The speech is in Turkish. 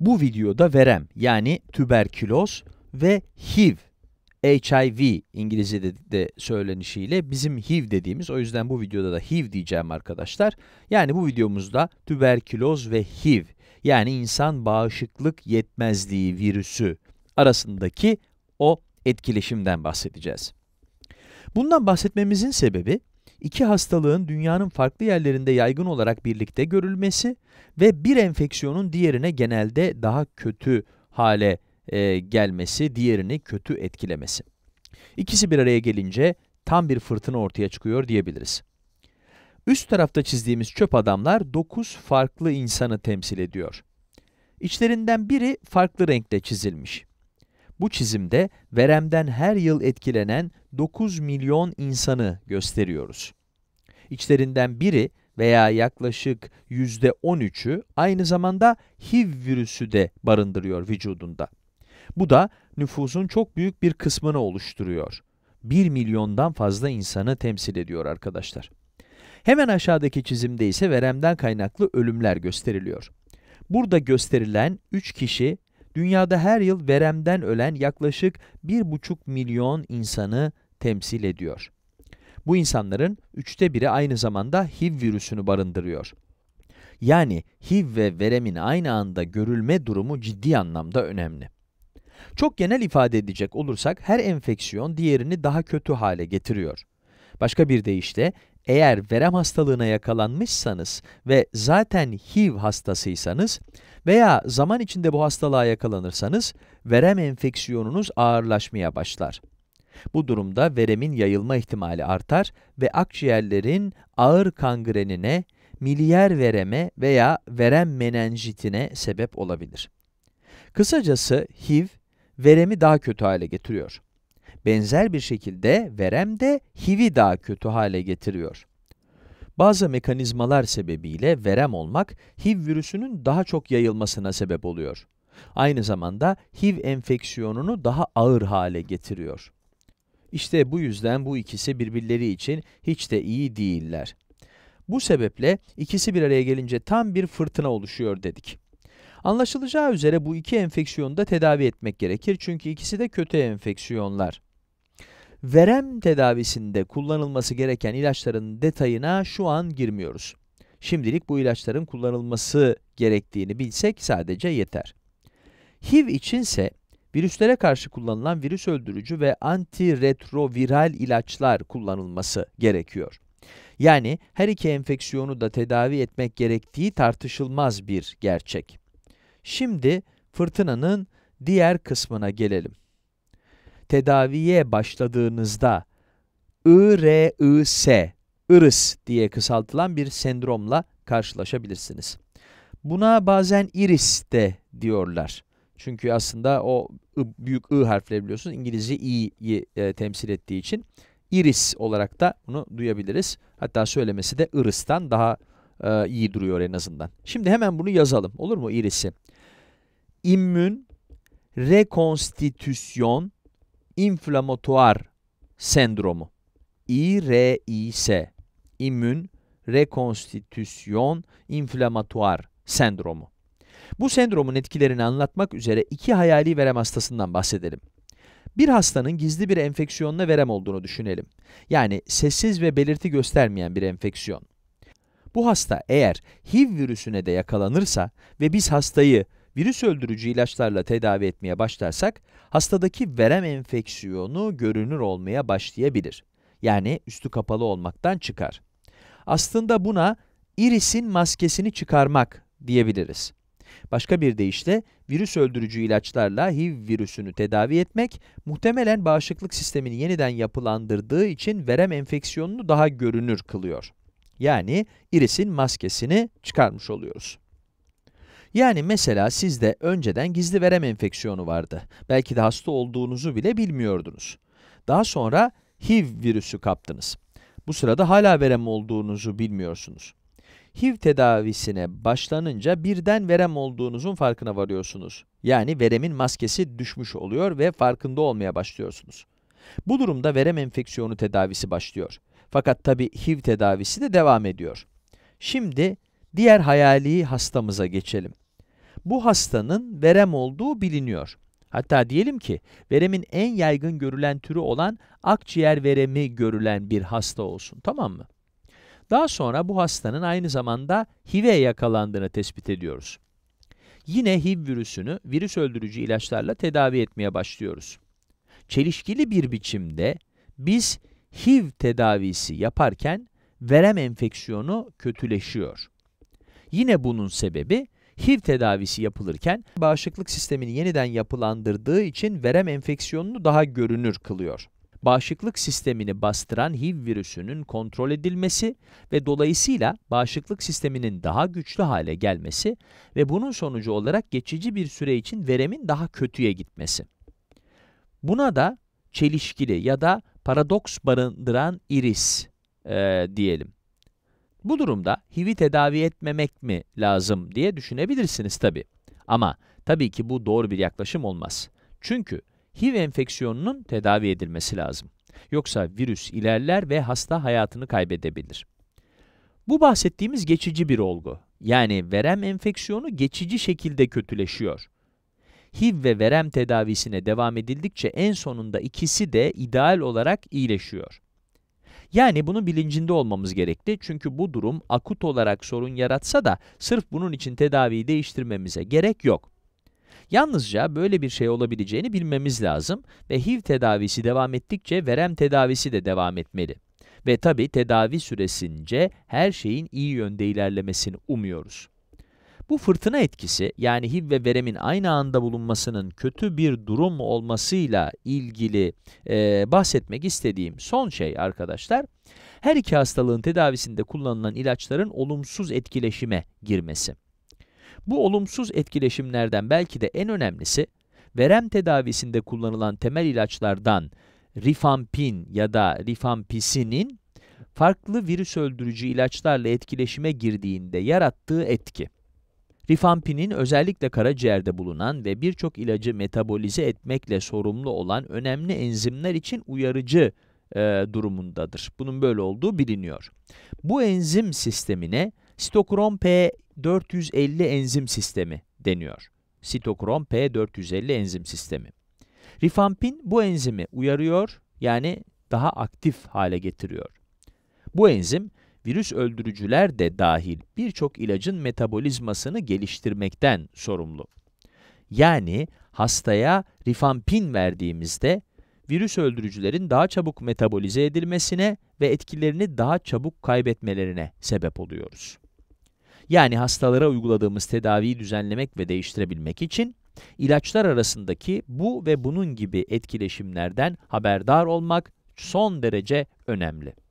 Bu videoda verem yani tüberküloz ve HIV, HIV İngilizce'de de söylenişiyle bizim HIV dediğimiz, o yüzden bu videoda da HIV diyeceğim arkadaşlar. Yani bu videomuzda tüberküloz ve HIV yani insan bağışıklık yetmezliği virüsü arasındaki o etkileşimden bahsedeceğiz. Bundan bahsetmemizin sebebi iki hastalığın dünyanın farklı yerlerinde yaygın olarak birlikte görülmesi ve bir enfeksiyonun diğerine genelde daha kötü hale e, gelmesi, diğerini kötü etkilemesi. İkisi bir araya gelince tam bir fırtına ortaya çıkıyor diyebiliriz. Üst tarafta çizdiğimiz çöp adamlar 9 farklı insanı temsil ediyor. İçlerinden biri farklı renkle çizilmiş. Bu çizimde veremden her yıl etkilenen 9 milyon insanı gösteriyoruz. İçlerinden biri veya yaklaşık %13'ü aynı zamanda HIV virüsü de barındırıyor vücudunda. Bu da nüfusun çok büyük bir kısmını oluşturuyor. 1 milyondan fazla insanı temsil ediyor arkadaşlar. Hemen aşağıdaki çizimde ise veremden kaynaklı ölümler gösteriliyor. Burada gösterilen 3 kişi dünyada her yıl veremden ölen yaklaşık 1,5 milyon insanı temsil ediyor. Bu insanların üçte biri aynı zamanda HIV virüsünü barındırıyor. Yani HIV ve veremin aynı anda görülme durumu ciddi anlamda önemli. Çok genel ifade edecek olursak her enfeksiyon diğerini daha kötü hale getiriyor. Başka bir deyişle eğer verem hastalığına yakalanmışsanız ve zaten HIV hastasıysanız veya zaman içinde bu hastalığa yakalanırsanız verem enfeksiyonunuz ağırlaşmaya başlar. Bu durumda veremin yayılma ihtimali artar ve akciğerlerin ağır kangrenine, miliyer vereme veya verem menenjitine sebep olabilir. Kısacası HIV, veremi daha kötü hale getiriyor. Benzer bir şekilde verem de hivi daha kötü hale getiriyor. Bazı mekanizmalar sebebiyle verem olmak HIV virüsünün daha çok yayılmasına sebep oluyor. Aynı zamanda HIV enfeksiyonunu daha ağır hale getiriyor. İşte bu yüzden bu ikisi birbirleri için hiç de iyi değiller. Bu sebeple ikisi bir araya gelince tam bir fırtına oluşuyor dedik. Anlaşılacağı üzere bu iki enfeksiyonu da tedavi etmek gerekir çünkü ikisi de kötü enfeksiyonlar verem tedavisinde kullanılması gereken ilaçların detayına şu an girmiyoruz. Şimdilik bu ilaçların kullanılması gerektiğini bilsek sadece yeter. HIV içinse virüslere karşı kullanılan virüs öldürücü ve antiretroviral ilaçlar kullanılması gerekiyor. Yani her iki enfeksiyonu da tedavi etmek gerektiği tartışılmaz bir gerçek. Şimdi fırtınanın diğer kısmına gelelim tedaviye başladığınızda IRIS, IRIS diye kısaltılan bir sendromla karşılaşabilirsiniz. Buna bazen iris de diyorlar. Çünkü aslında o büyük I harfleri biliyorsunuz İngilizce i'yi e, temsil ettiği için iris olarak da bunu duyabiliriz. Hatta söylemesi de iris'ten daha e, iyi duruyor en azından. Şimdi hemen bunu yazalım olur mu irisi? İmmün rekonstitüsyon inflamatuar sendromu. IRIS. İmmün rekonstitüsyon inflamatuar sendromu. Bu sendromun etkilerini anlatmak üzere iki hayali verem hastasından bahsedelim. Bir hastanın gizli bir enfeksiyonla verem olduğunu düşünelim. Yani sessiz ve belirti göstermeyen bir enfeksiyon. Bu hasta eğer HIV virüsüne de yakalanırsa ve biz hastayı virüs öldürücü ilaçlarla tedavi etmeye başlarsak, hastadaki verem enfeksiyonu görünür olmaya başlayabilir. Yani üstü kapalı olmaktan çıkar. Aslında buna irisin maskesini çıkarmak diyebiliriz. Başka bir deyişle, virüs öldürücü ilaçlarla HIV virüsünü tedavi etmek, muhtemelen bağışıklık sistemini yeniden yapılandırdığı için verem enfeksiyonunu daha görünür kılıyor. Yani irisin maskesini çıkarmış oluyoruz. Yani mesela sizde önceden gizli verem enfeksiyonu vardı. Belki de hasta olduğunuzu bile bilmiyordunuz. Daha sonra HIV virüsü kaptınız. Bu sırada hala verem olduğunuzu bilmiyorsunuz. HIV tedavisine başlanınca birden verem olduğunuzun farkına varıyorsunuz. Yani veremin maskesi düşmüş oluyor ve farkında olmaya başlıyorsunuz. Bu durumda verem enfeksiyonu tedavisi başlıyor. Fakat tabi HIV tedavisi de devam ediyor. Şimdi Diğer hayali hastamıza geçelim. Bu hastanın verem olduğu biliniyor. Hatta diyelim ki veremin en yaygın görülen türü olan akciğer veremi görülen bir hasta olsun tamam mı? Daha sonra bu hastanın aynı zamanda HIV'e yakalandığını tespit ediyoruz. Yine HIV virüsünü virüs öldürücü ilaçlarla tedavi etmeye başlıyoruz. Çelişkili bir biçimde biz HIV tedavisi yaparken verem enfeksiyonu kötüleşiyor. Yine bunun sebebi HIV tedavisi yapılırken bağışıklık sistemini yeniden yapılandırdığı için verem enfeksiyonunu daha görünür kılıyor. Bağışıklık sistemini bastıran HIV virüsünün kontrol edilmesi ve dolayısıyla bağışıklık sisteminin daha güçlü hale gelmesi ve bunun sonucu olarak geçici bir süre için veremin daha kötüye gitmesi. Buna da çelişkili ya da paradoks barındıran iris e, diyelim. Bu durumda HIV'i tedavi etmemek mi lazım diye düşünebilirsiniz tabi. Ama tabii ki bu doğru bir yaklaşım olmaz. Çünkü HIV enfeksiyonunun tedavi edilmesi lazım. Yoksa virüs ilerler ve hasta hayatını kaybedebilir. Bu bahsettiğimiz geçici bir olgu. Yani verem enfeksiyonu geçici şekilde kötüleşiyor. HIV ve verem tedavisine devam edildikçe en sonunda ikisi de ideal olarak iyileşiyor. Yani bunun bilincinde olmamız gerekli. Çünkü bu durum akut olarak sorun yaratsa da sırf bunun için tedaviyi değiştirmemize gerek yok. Yalnızca böyle bir şey olabileceğini bilmemiz lazım ve HIV tedavisi devam ettikçe verem tedavisi de devam etmeli. Ve tabi tedavi süresince her şeyin iyi yönde ilerlemesini umuyoruz. Bu fırtına etkisi yani HIV ve veremin aynı anda bulunmasının kötü bir durum olmasıyla ilgili e, bahsetmek istediğim son şey arkadaşlar. Her iki hastalığın tedavisinde kullanılan ilaçların olumsuz etkileşime girmesi. Bu olumsuz etkileşimlerden belki de en önemlisi verem tedavisinde kullanılan temel ilaçlardan rifampin ya da rifampisinin farklı virüs öldürücü ilaçlarla etkileşime girdiğinde yarattığı etki. Rifampin'in özellikle karaciğerde bulunan ve birçok ilacı metabolize etmekle sorumlu olan önemli enzimler için uyarıcı e, durumundadır. Bunun böyle olduğu biliniyor. Bu enzim sistemine sitokrom P450 enzim sistemi deniyor. Sitokrom P450 enzim sistemi. Rifampin bu enzimi uyarıyor yani daha aktif hale getiriyor. Bu enzim virüs öldürücüler de dahil birçok ilacın metabolizmasını geliştirmekten sorumlu. Yani hastaya rifampin verdiğimizde virüs öldürücülerin daha çabuk metabolize edilmesine ve etkilerini daha çabuk kaybetmelerine sebep oluyoruz. Yani hastalara uyguladığımız tedaviyi düzenlemek ve değiştirebilmek için ilaçlar arasındaki bu ve bunun gibi etkileşimlerden haberdar olmak son derece önemli.